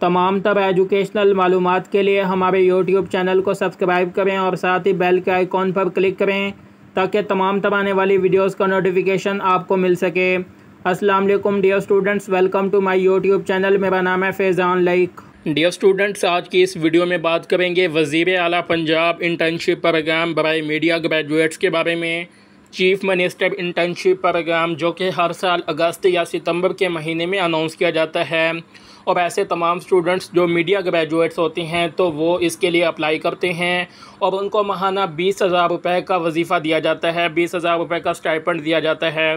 तमाम तब एजुकेशनल मालूम के लिए हमारे यूट्यूब चैनल को सब्सक्राइब करें और साथ ही बेल के आइकॉन पर क्लिक करें ताकि तमाम तब आने वाली वीडियोज़ का नोटिफिकेशन आपको मिल सके असलम dear students welcome to my YouTube channel मेरा नाम है फैज़ान लाइक डियर स्टूडेंट्स आज की इस वीडियो में बात करेंगे वजीर अली पंजाब इंटर्नशिप प्रोग्राम बरए मीडिया ग्रेजुएट्स के बारे में चीफ मिनिस्टर इंटर्नशिप प्रोग्राम जो कि हर साल अगस्त या सितंबर के महीने में अनाउंस किया जाता है और ऐसे तमाम स्टूडेंट्स जो मीडिया ग्रेजुएट्स होते हैं तो वो इसके लिए अप्लाई करते हैं और उनको महाना बीस हज़ार रुपये का वजीफ़ा दिया जाता है बीस हज़ार रुपये का स्टाइपेंड दिया जाता है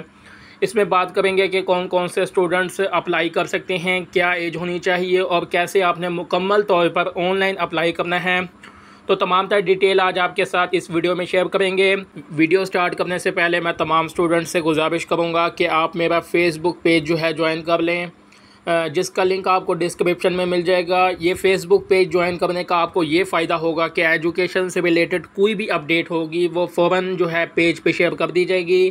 इसमें बात करेंगे कि कौन कौन से स्टूडेंट्स अप्लाई कर सकते हैं क्या एज होनी चाहिए और कैसे आपने मुकम्मल तौर पर ऑनलाइन अप्लाई करना है तो तमाम तरह डिटेल आज आपके साथ इस वीडियो में शेयर करेंगे वीडियो स्टार्ट करने से पहले मैं तमाम स्टूडेंट्स से गुजारिश करूँगा कि आप मेरा फेसबुक पेज जो है ज्वाइन कर लें जिसका लिंक आपको डिस्क्रिप्शन में मिल जाएगा ये फेसबुक पेज ज्वाइन करने का आपको ये फ़ायदा होगा कि एजुकेशन से रिलेटेड कोई भी अपडेट होगी वो फ़ौरन जो है पेज पे शेयर कर दी जाएगी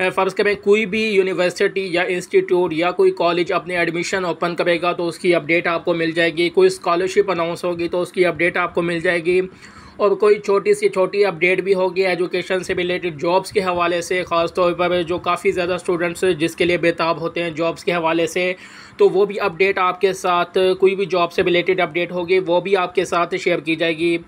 फ़र्ज़ करें कोई भी यूनिवर्सिटी या इंस्टीट्यूट या कोई कॉलेज अपने एडमिशन ओपन करेगा तो उसकी अपडेट आपको मिल जाएगी कोई स्कॉलरशिप अनाउंस होगी तो उसकी अपडेट आपको मिल जाएगी और कोई छोटी सी छोटी अपडेट भी होगी एजुकेशन से रिलेटेड जॉब्स के हवाले से ख़ास तौर पर जो काफ़ी ज़्यादा स्टूडेंट्स जिसके लिए बेताब होते हैं जॉब्स के हवाले से तो वो भी अपडेट आपके साथ कोई भी जॉब से रिलेटेड अपडेट होगी वो भी आपके साथ शेयर की जाएगी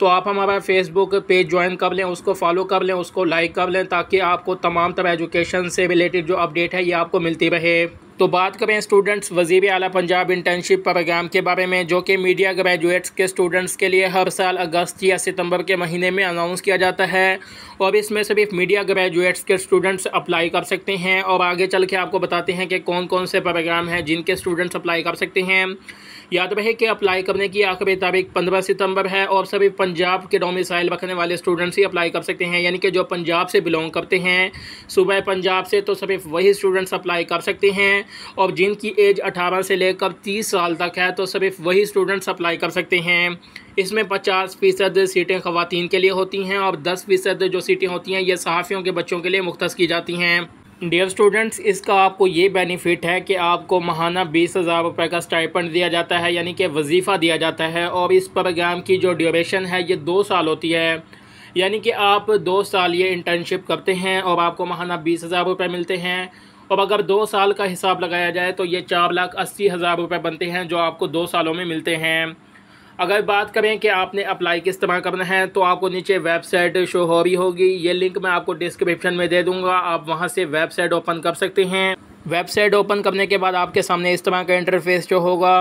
तो आप हमारा फेसबुक पेज ज्वाइन कर लें उसको फॉलो कर लें उसको लाइक कर लें ताकि आपको तमाम तरह एजुकेशन से रिलेटेड जो अपडेट है ये आपको मिलती रहे तो बात करें स्टूडेंट्स वजीर अली पंजाब इंटर्नशिप प्रोग्राम के बारे में जो कि मीडिया ग्रेजुएट्स के स्टूडेंट्स के लिए हर साल अगस्त या सितंबर के महीने में अनाउंस किया जाता है और इसमें सिर्फ मीडिया ग्रेजुएट्स के स्टूडेंट्स अप्लाई कर सकते हैं और आगे चल के आपको बताते हैं कि कौन कौन से प्रोग्राम हैं जिनके स्टूडेंट्स अप्लाई कर सकते हैं याद रहे कि अप्लाई करने की आखिरी तारीख पंद्रह सितंबर है और सभी पंजाब के डोमिसाइल रखने वाले स्टूडेंट्स ही अप्लाई कर सकते हैं यानी कि जो पंजाब से बिलोंग करते हैं सुबह पंजाब से तो सभी वही स्टूडेंट्स अप्लाई कर सकते हैं और जिनकी एज अठारह से लेकर तीस साल तक है तो सिर्फ वही स्टूडेंट्स अप्लाई कर सकते हैं इसमें पचास फ़ीसद सीटें खुवान के लिए होती हैं और दस फ़ीसद जो सीटें होती हैं ये सहाफ़ियों के बच्चों के लिए मुख्त की जाती हैं डियर स्टूडेंट्स इसका आपको ये बेनिफिट है कि आपको महाना बीस हज़ार रुपये का स्टाइपेंड दिया जाता है यानी कि वजीफ़ा दिया जाता है और इस प्रोग्राम की जो ड्यूरेशन है ये दो साल होती है यानी कि आप दो साल ये इंटर्नशिप करते हैं और आपको महाना बीस हज़ार रुपये मिलते हैं और अगर दो साल का हिसाब लगाया जाए तो ये चार लाख अस्सी हज़ार रुपये बनते हैं जो आपको दो सालों में मिलते हैं अगर बात करें कि आपने अप्लाई किस तरह करना है तो आपको नीचे वेबसाइट शो हो रही होगी ये लिंक मैं आपको डिस्क्रिप्शन में दे दूंगा आप वहाँ से वेबसाइट ओपन कर सकते हैं वेबसाइट ओपन करने के बाद आपके सामने इस तरह का इंटरफेस जो होगा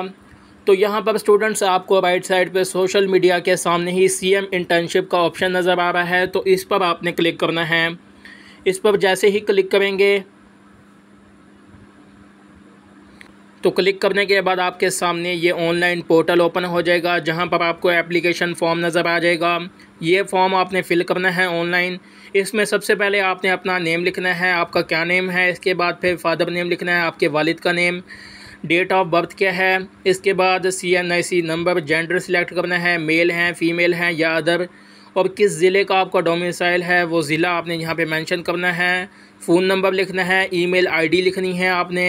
तो यहाँ पर स्टूडेंट्स आपको राइट साइड पे सोशल मीडिया के सामने ही सीएम इंटर्नशिप का ऑप्शन नज़र आ रहा है तो इस पर आपने क्लिक करना है इस पर जैसे ही क्लिक करेंगे तो क्लिक करने के बाद आपके सामने ये ऑनलाइन पोर्टल ओपन हो जाएगा जहां पर आपको एप्लीकेशन फॉर्म नज़र आ जाएगा ये फॉर्म आपने फ़िल करना है ऑनलाइन इसमें सबसे पहले आपने अपना नेम लिखना है आपका क्या नेम है इसके बाद फिर फादर नेम लिखना है आपके वालिद का नेम डेट ऑफ बर्थ क्या है इसके बाद C N I C number gender select करना है मेल हैं फीमेल हैं या अदर और किस ज़िले का आपका डोमिसाइल है वो ज़िला आपने यहाँ पे मेंशन करना है फ़ोन नंबर लिखना है ईमेल आईडी लिखनी है आपने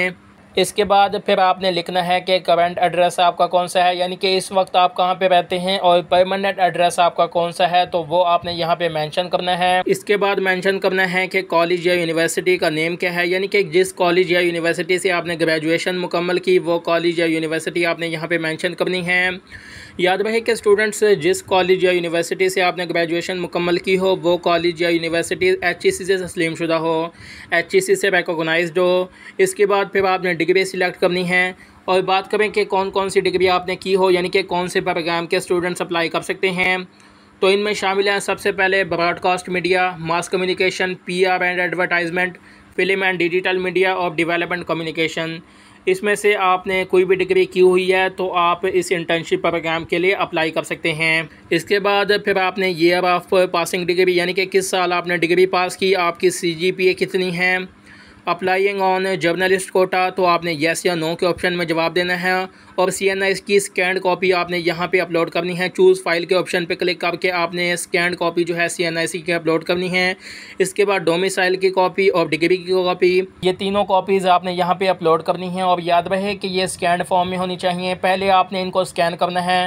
इसके बाद फिर आपने लिखना है कि करंट एड्रेस आपका कौन सा है यानी कि इस वक्त आप कहाँ पे रहते हैं और परमानेंट एड्रेस आपका कौन सा है तो वो आपने यहाँ पे मेंशन करना है इसके बाद मेंशन करना है कि कॉलेज या यूनिवर्सिटी का नेम क्या है यानी कि जिस कॉलेज या यूनिवर्सिटी से आपने ग्रेजुएशन मुकम्मल की वो कॉलेज या यूनिवर्सिटी आपने यहाँ पर मैंशन करनी है याद रहे कि स्टूडेंट्स जिस कॉलेज या यूनिवर्सिटी से आपने ग्रेजुएशन मुकम्मल की हो वो कॉलेज या यूनिवर्सिटी एच e से तस्लीम शुदा हो एच e से रिकोगनाइज हो इसके बाद फिर आपने डिग्री सिलेक्ट करनी है और बात करें कि कौन कौन सी डिग्री आपने की हो यानी कि कौन से प्रोग्राम के स्टूडेंट्स अप्लाई कर सकते हैं तो इनमें शामिल हैं सबसे पहले broadcast media mass communication PR and advertisement film and digital media और डेवलपमेंट कम्युनिकेशन इसमें से आपने कोई भी डिग्री की हुई है तो आप इस इंटर्नशिप प्रोग्राम के लिए अप्लाई कर सकते हैं इसके बाद फिर आपने ईयर ऑफ पासिंग डिग्री यानी कि किस साल आपने डिग्री पास की आपकी सी कितनी है अप्लाइंग ऑन जर्नलिस्ट कोटा तो आपने येस या नो के ऑप्शन में जवाब देना है और सी एन आई की स्कैंड कॉपी आपने यहाँ पे अपलोड करनी है चूज़ फाइल के ऑप्शन पे क्लिक करके आपने स्कैंड कॉपी जो है सी एन आई सी की अपलोड करनी है इसके बाद डोमिसाइल की कॉपी और डिग्री की कॉपी ये तीनों कॉपीज़ आपने यहाँ पे अपलोड करनी है और याद रहे कि ये स्कैंड फॉर्म में होनी चाहिए पहले आपने इनको स्कैन करना है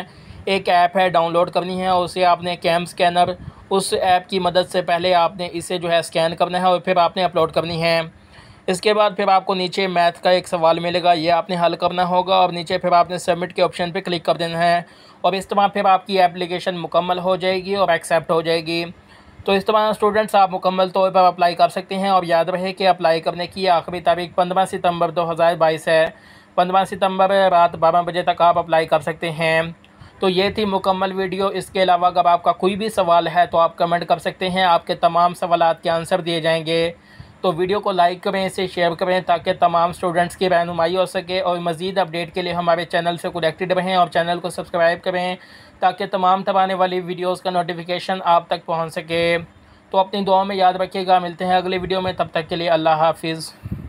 एक ऐप है डाउनलोड करनी है और उसे आपने कैम स्कैनर उस ऐप की मदद से पहले आपने इसे जो है स्कैन करना है और फिर आपने अपलोड करनी है इसके बाद फिर आपको नीचे मैथ का एक सवाल मिलेगा ये आपने हल करना होगा और नीचे फिर आपने सबमिट के ऑप्शन पे क्लिक कर देना है और इस तरह फिर आपकी एप्लीकेशन मुकम्मल हो जाएगी और एक्सेप्ट हो जाएगी तो इस तरह स्टूडेंट्स आप मुकम्मल तौर पर अप्लाई कर सकते हैं और याद रहे कि अप्लाई करने की आखिरी तारीख पंद्रह सितम्बर दो है पंद्रह सितम्बर रात बारह बजे तक आप अप्लाई कर सकते हैं तो ये थी मुकम्मल वीडियो इसके अलावा अगर आपका कोई भी सवाल है तो आप कमेंट कर सकते हैं आपके तमाम सवाल के आंसर दिए जाएंगे तो वीडियो को लाइक करें इसे शेयर करें ताकि तमाम स्टूडेंट्स की रहनुमाई हो सके और मज़ीद अपडेट के लिए हमारे चैनल से कनेक्टेड रहें और चैनल को सब्सक्राइब करें ताकि तमाम तब आने वाली वीडियोज़ का नोटिफिकेशन आप तक पहुँच सके तो अपनी दुआ में याद रखिएगा मिलते हैं अगले वीडियो में तब तक के लिए अल्लाह हाफिज़